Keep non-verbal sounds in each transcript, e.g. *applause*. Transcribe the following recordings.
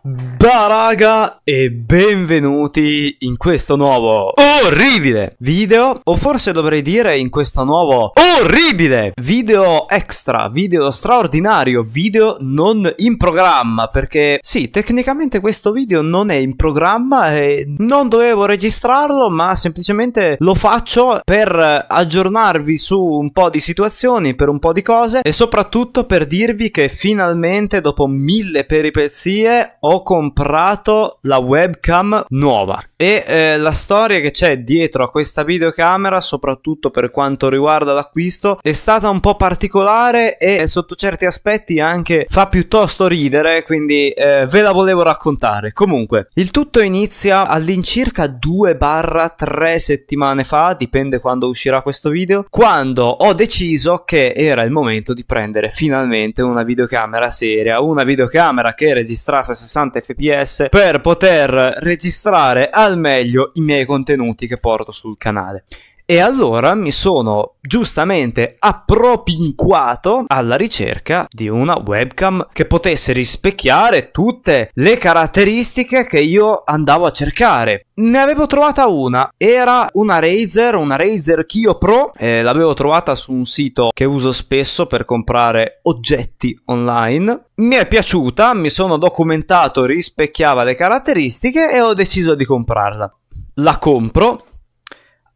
Bah raga e benvenuti in questo nuovo orribile video o forse dovrei dire in questo nuovo orribile video extra, video straordinario, video non in programma perché sì tecnicamente questo video non è in programma e non dovevo registrarlo ma semplicemente lo faccio per aggiornarvi su un po' di situazioni, per un po' di cose e soprattutto per dirvi che finalmente dopo mille peripezie ho ho comprato la webcam nuova e eh, la storia che c'è dietro a questa videocamera, soprattutto per quanto riguarda l'acquisto, è stata un po' particolare e sotto certi aspetti anche fa piuttosto ridere, quindi eh, ve la volevo raccontare. Comunque, il tutto inizia all'incirca 2-3 settimane fa, dipende quando uscirà questo video, quando ho deciso che era il momento di prendere finalmente una videocamera seria, una videocamera che registrasse 60 60 fps per poter registrare al meglio i miei contenuti che porto sul canale. E allora mi sono giustamente appropinquato alla ricerca di una webcam che potesse rispecchiare tutte le caratteristiche che io andavo a cercare. Ne avevo trovata una, era una Razer, una Razer Kio Pro, eh, l'avevo trovata su un sito che uso spesso per comprare oggetti online. Mi è piaciuta, mi sono documentato, rispecchiava le caratteristiche e ho deciso di comprarla. La compro,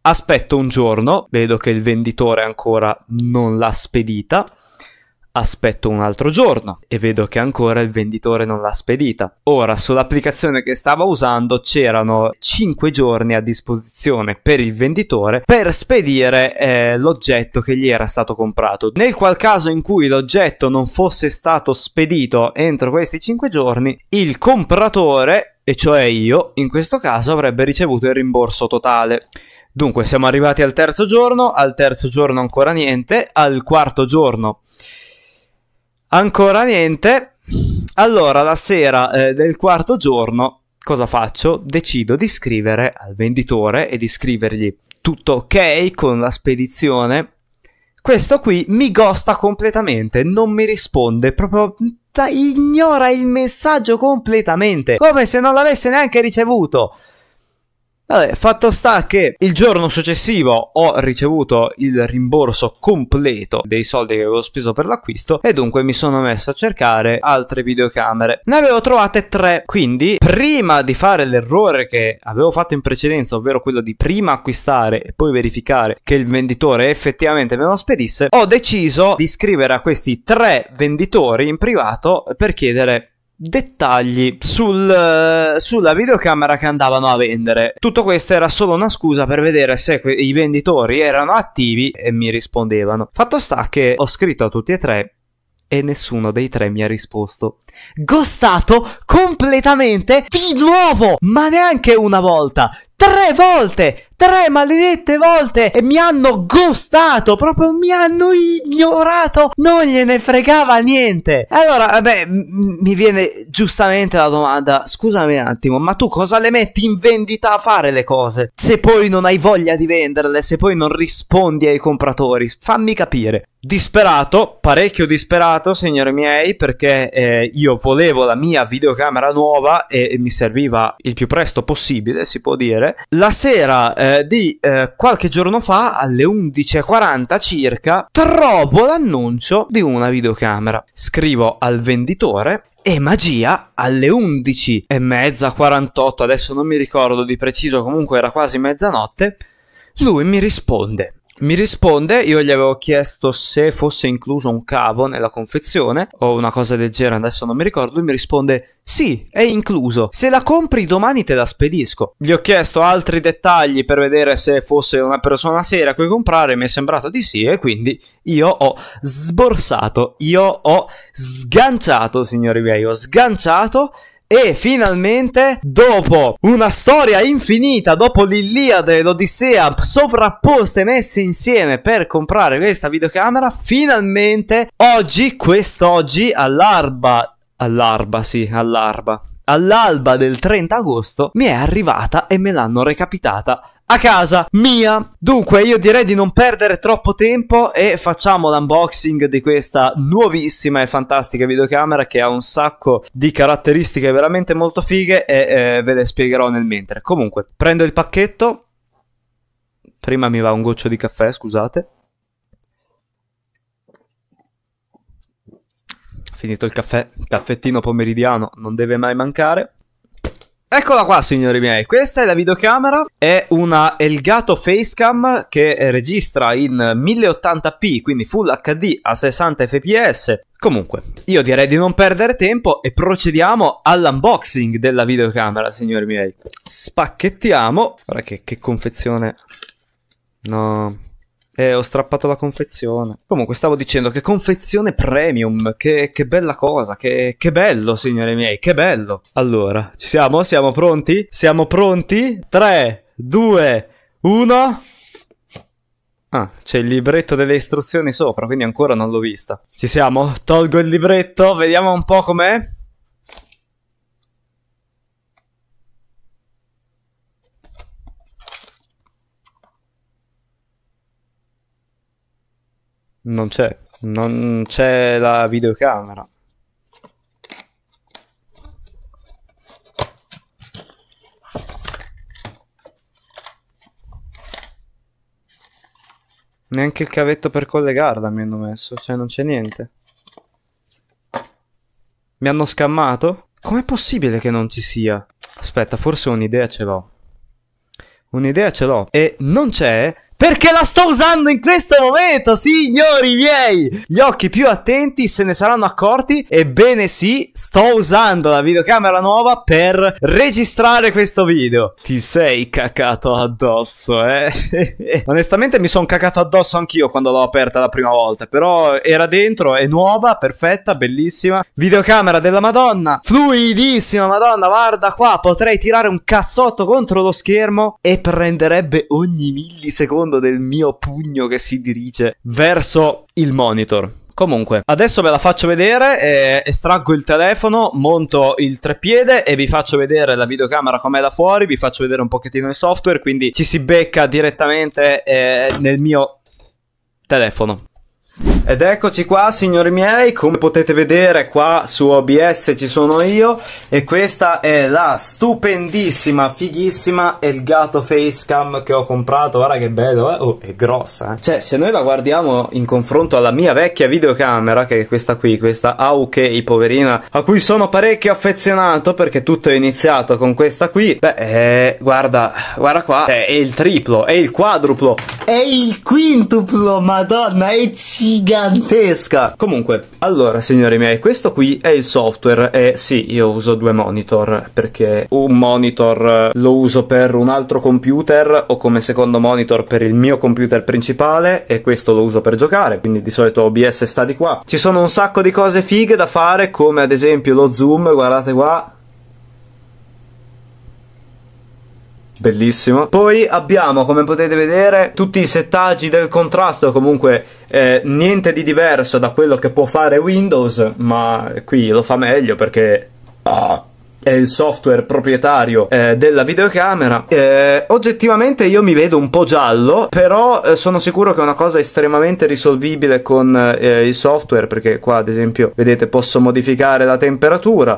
Aspetto un giorno, vedo che il venditore ancora non l'ha spedita. Aspetto un altro giorno e vedo che ancora il venditore non l'ha spedita. Ora, sull'applicazione che stavo usando c'erano 5 giorni a disposizione per il venditore per spedire eh, l'oggetto che gli era stato comprato. Nel qual caso in cui l'oggetto non fosse stato spedito entro questi 5 giorni, il compratore e cioè io, in questo caso avrebbe ricevuto il rimborso totale. Dunque, siamo arrivati al terzo giorno, al terzo giorno ancora niente, al quarto giorno ancora niente. Allora, la sera eh, del quarto giorno, cosa faccio? Decido di scrivere al venditore e di scrivergli tutto ok con la spedizione. Questo qui mi gosta completamente, non mi risponde, proprio ignora il messaggio completamente, come se non l'avesse neanche ricevuto. Vabbè, fatto sta che il giorno successivo ho ricevuto il rimborso completo dei soldi che avevo speso per l'acquisto e dunque mi sono messo a cercare altre videocamere. Ne avevo trovate tre, quindi prima di fare l'errore che avevo fatto in precedenza, ovvero quello di prima acquistare e poi verificare che il venditore effettivamente me lo spedisse, ho deciso di scrivere a questi tre venditori in privato per chiedere dettagli sul, eh, sulla videocamera che andavano a vendere. Tutto questo era solo una scusa per vedere se que- i venditori erano attivi e mi rispondevano. Fatto sta che ho scritto a tutti e tre e nessuno dei tre mi ha risposto. Gostato completamente di nuovo, ma neanche una volta, tre volte tre maledette volte e mi hanno ghostato, proprio mi hanno ignorato, non gliene fregava niente. Allora, vabbè, mi viene giustamente la domanda, scusami un attimo, ma tu cosa le metti in vendita a fare le cose? Se poi non hai voglia di venderle, se poi non rispondi ai compratori, fammi capire. Disperato, parecchio disperato, signori miei, perché eh, io volevo la mia videocamera nuova e, e, mi serviva il più presto possibile, si può dire. La sera eh, eh, di eh, qualche giorno fa, alle 11.40 circa, trovo l'annuncio di una videocamera. Scrivo al venditore e magia alle 1130 e 48, adesso non mi ricordo di preciso, comunque era quasi mezzanotte, lui mi risponde mi risponde, io gli avevo chiesto se fosse incluso un cavo nella confezione o una cosa del genere, adesso non mi ricordo, lui mi risponde sì, è incluso. Se la compri domani te la spedisco. Gli ho chiesto altri dettagli per vedere se fosse una persona seria a cui comprare, mi è sembrato di sì e quindi io ho sborsato, io ho sganciato, signori miei, ho sganciato e finalmente, dopo una storia infinita, dopo l'Iliade e l'Odissea sovrapposte e messe insieme per comprare questa videocamera, finalmente oggi, quest'oggi, all'arba, all'arba, sì, all'arba, all'alba del 30 agosto mi è arrivata e me l'hanno recapitata a casa mia. Dunque, io direi di non perdere troppo tempo e facciamo l'unboxing di questa nuovissima e fantastica videocamera che ha un sacco di caratteristiche veramente molto fighe e eh, ve le spiegherò nel mentre. Comunque, prendo il pacchetto. Prima mi va un goccio di caffè, scusate. Finito il caffè, caffettino pomeridiano non deve mai mancare. Eccola qua signori miei, questa è la videocamera, è una Elgato Facecam che registra in 1080p, quindi Full HD a 60 fps. Comunque, io direi di non perdere tempo e procediamo all'unboxing della videocamera signori miei. Spacchettiamo, guarda che, che confezione... No, eh, ho strappato la confezione. Comunque, stavo dicendo che confezione premium. Che, che bella cosa. Che, che, bello, signori miei. Che bello. Allora, ci siamo? Siamo pronti? Siamo pronti? 3, 2, 1. Ah, c'è il libretto delle istruzioni sopra, quindi ancora non l'ho vista. Ci siamo? Tolgo il libretto, vediamo un po' com'è. Non c'è, non c'è la videocamera. Neanche il cavetto per collegarla mi hanno messo, cioè non c'è niente. Mi hanno scammato? Com'è possibile che non ci sia? Aspetta, forse un'idea ce l'ho. Un'idea ce l'ho. E non c'è perché la sto usando in questo momento, signori miei! Gli occhi più attenti se ne saranno accorti. Ebbene sì, sto usando la videocamera nuova per registrare questo video. Ti sei cacato addosso, eh? *laughs* Onestamente mi sono cacato addosso anch'io quando l'ho aperta la prima volta. Però era dentro, è nuova, perfetta, bellissima. Videocamera della madonna, fluidissima madonna, guarda qua, potrei tirare un cazzotto contro lo schermo e prenderebbe ogni millisecondo suono del mio pugno che si dirige verso il monitor. Comunque, adesso ve la faccio vedere, eh, estraggo il telefono, monto il treppiede e vi faccio vedere la videocamera com'è da fuori, vi faccio vedere un pochettino il software, quindi ci si becca direttamente eh, nel mio telefono. Ed eccoci qua signori miei, come potete vedere qua su OBS ci sono io e questa è la stupendissima, fighissima Elgato Facecam che ho comprato, guarda che bello, eh? oh, è grossa eh? Cioè se noi la guardiamo in confronto alla mia vecchia videocamera che è questa qui, questa AUK poverina a cui sono parecchio affezionato perché tutto è iniziato con questa qui Beh, eh, guarda, guarda qua, è il triplo, è il quadruplo è il quintuplo, madonna, è gigantesca. Comunque, allora, signori miei, questo qui è il software e sì, io uso due monitor perché un monitor eh, lo uso per un altro computer o come secondo monitor per il mio computer principale e questo lo uso per giocare, quindi di solito OBS sta di qua. Ci sono un sacco di cose fighe da fare, come ad esempio lo zoom, guardate qua, bellissimo. Poi abbiamo, come potete vedere, tutti i settaggi del contrasto, comunque eh, niente di diverso da quello che può fare Windows, ma qui lo fa meglio perché... Oh è il software proprietario eh, della videocamera. Eh, oggettivamente io mi vedo un po' giallo, però eh, sono sicuro che è una cosa estremamente risolvibile con eh, il software, perché qua ad esempio, vedete, posso modificare la temperatura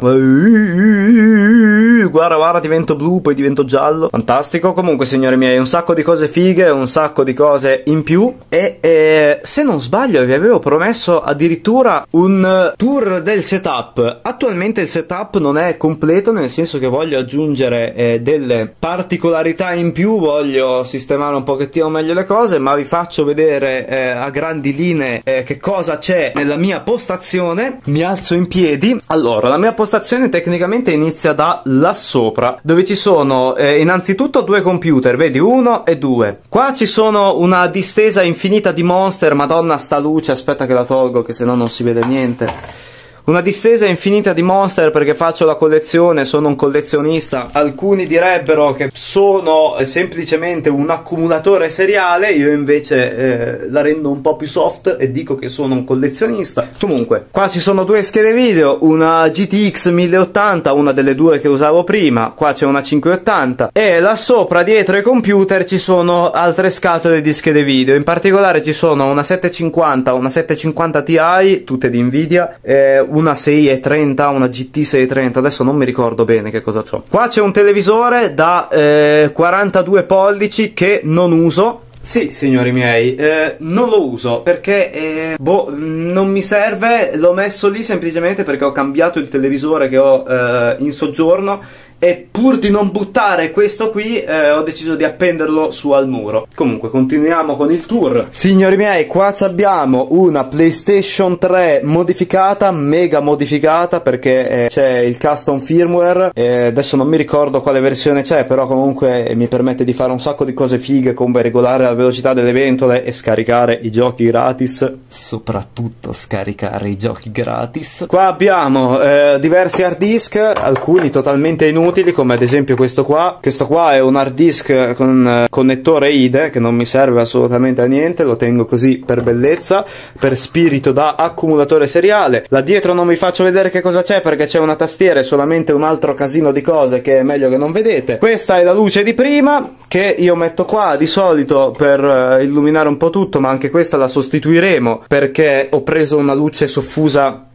guarda, guarda, divento blu, poi divento giallo. Fantastico. Comunque, signori miei, un sacco di cose fighe, un sacco di cose in più. E eh, se non sbaglio, vi avevo promesso addirittura un eh, tour del setup. Attualmente il setup non è completo, nel senso che voglio aggiungere eh, delle particolarità in più, voglio sistemare un pochettino meglio le cose, ma vi faccio vedere eh, a grandi linee eh, che cosa c'è nella mia postazione. Mi alzo in piedi. Allora, la mia postazione tecnicamente inizia da la sopra dove ci sono eh, innanzitutto due computer, vedi uno e due. Qua ci sono una distesa infinita di monster, madonna sta luce, aspetta che la tolgo che se no non si vede niente. Una distesa infinita di monster perché faccio la collezione, sono un collezionista. Alcuni direbbero che sono eh, semplicemente un accumulatore seriale, io invece eh, la rendo un po' più soft e dico che sono un collezionista. Comunque, qua ci sono due schede video, una GTX 1080, una delle due che usavo prima, qua c'è una 580 e là sopra dietro ai computer ci sono altre scatole di schede video. In particolare ci sono una 750, una 750 Ti, tutte di Nvidia, eh, una 630, una GT 630, adesso non mi ricordo bene che cosa ho. Qua c'è un televisore da eh, 42 pollici che non uso, sì, signori miei, eh, non lo uso perché, eh, boh, non mi serve, l'ho messo lì semplicemente perché ho cambiato il televisore che ho eh, in soggiorno e pur di non buttare questo qui eh, ho deciso di appenderlo su al muro comunque continuiamo con il tour signori miei qua abbiamo una playstation 3 modificata mega modificata perché eh, c'è il custom firmware eh, adesso non mi ricordo quale versione c'è però comunque eh, mi permette di fare un sacco di cose fighe come regolare la velocità delle ventole e scaricare i giochi gratis soprattutto scaricare i giochi gratis qua abbiamo eh, diversi hard disk alcuni totalmente inutili utili come ad esempio questo qua. Questo qua è un hard disk con eh, connettore IDE che non mi serve assolutamente a niente, lo tengo così per bellezza, per spirito da accumulatore seriale. Là dietro non vi faccio vedere che cosa c'è perché c'è una tastiera e solamente un altro casino di cose che è meglio che non vedete. Questa è la luce di prima che io metto qua di solito per eh, illuminare un po' tutto, ma anche questa la sostituiremo perché ho preso una luce soffusa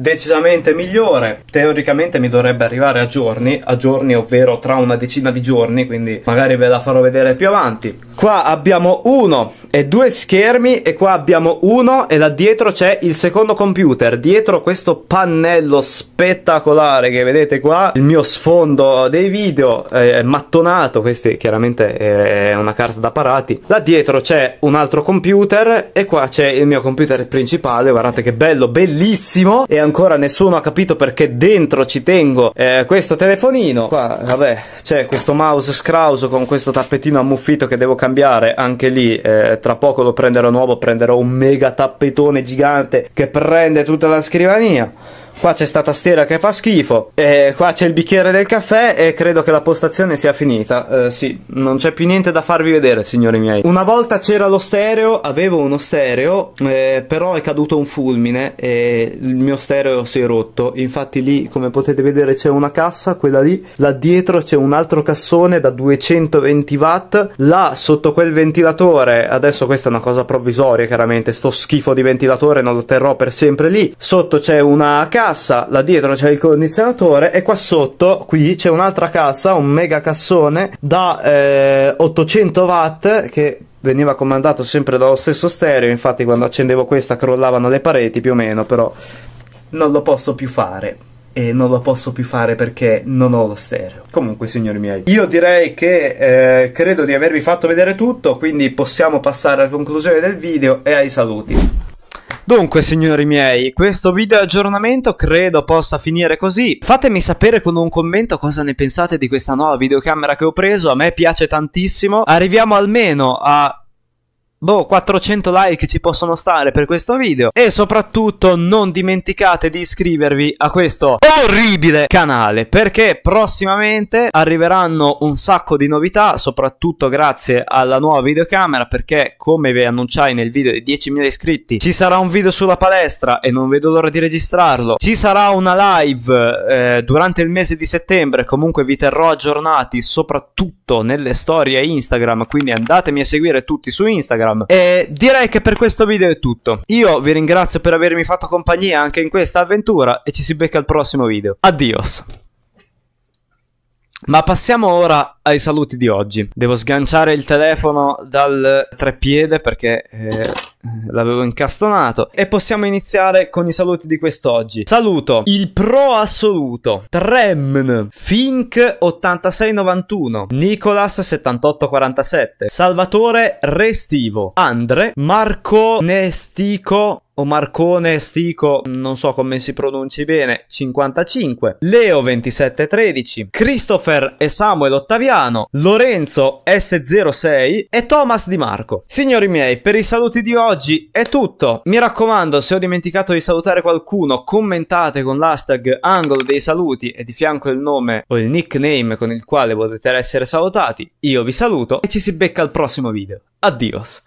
decisamente migliore. Teoricamente mi dovrebbe arrivare a giorni, a giorni ovvero tra una decina di giorni, quindi magari ve la farò vedere più avanti. Qua abbiamo uno e due schermi e qua abbiamo uno e là dietro c'è il secondo computer. Dietro questo pannello spettacolare che vedete qua, il mio sfondo dei video eh, mattonato, questo chiaramente eh, è una carta da parati. Là dietro c'è un altro computer e qua c'è il mio computer principale, guardate che bello, bellissimo e ancora nessuno ha capito perché dentro ci tengo eh, questo telefonino. Qua, vabbè, c'è questo mouse scrauso con questo tappetino ammuffito che devo cambiare cambiare anche lì eh, tra poco lo prenderò nuovo prenderò un mega tappetone gigante che prende tutta la scrivania Qua c'è sta tastiera che fa schifo, e qua c'è il bicchiere del caffè e credo che la postazione sia finita. Eh, sì, non c'è più niente da farvi vedere, signori miei. Una volta c'era lo stereo, avevo uno stereo, eh, però è caduto un fulmine e il mio stereo si è rotto. Infatti lì, come potete vedere, c'è una cassa, quella lì. Là dietro c'è un altro cassone da 220 watt. Là, sotto quel ventilatore, adesso questa è una cosa provvisoria, chiaramente, sto schifo di ventilatore non lo terrò per sempre lì. Sotto c'è una cassa cassa là dietro c'è il condizionatore e qua sotto qui c'è un'altra cassa un mega cassone da eh, 800 watt che veniva comandato sempre dallo stesso stereo infatti quando accendevo questa crollavano le pareti più o meno però non lo posso più fare e non lo posso più fare perché non ho lo stereo. Comunque, signori miei, io direi che eh, credo di avervi fatto vedere tutto, quindi possiamo passare alla conclusione del video e ai saluti. Dunque, signori miei, questo video aggiornamento credo possa finire così. Fatemi sapere con un commento cosa ne pensate di questa nuova videocamera che ho preso, a me piace tantissimo. Arriviamo almeno a boh, 400 like ci possono stare per questo video e soprattutto non dimenticate di iscrivervi a questo orribile canale perché prossimamente arriveranno un sacco di novità soprattutto grazie alla nuova videocamera perché come vi annunciai nel video dei 10.000 iscritti ci sarà un video sulla palestra e non vedo l'ora di registrarlo ci sarà una live eh, durante il mese di settembre comunque vi terrò aggiornati soprattutto nelle storie Instagram quindi andatemi a seguire tutti su Instagram Instagram. E direi che per questo video è tutto. Io vi ringrazio per avermi fatto compagnia anche in questa avventura e ci si becca al prossimo video. Addios. Ma passiamo ora ai saluti di oggi. Devo sganciare il telefono dal treppiede perché... Eh... Eh, l'avevo incastonato. E possiamo iniziare con i saluti di quest'oggi. Saluto il pro assoluto Tremn, Fink8691, Nicolas7847, Salvatore Restivo, Andre, Marco Nestico o Marcone Stico, non so come si pronunci bene, 55, Leo 2713, Christopher e Samuel Ottaviano, Lorenzo S06 e Thomas Di Marco. Signori miei, per i saluti di oggi è tutto. Mi raccomando, se ho dimenticato di salutare qualcuno, commentate con l'hashtag angolo dei saluti e di fianco il nome o il nickname con il quale volete essere salutati. Io vi saluto e ci si becca al prossimo video. Adios.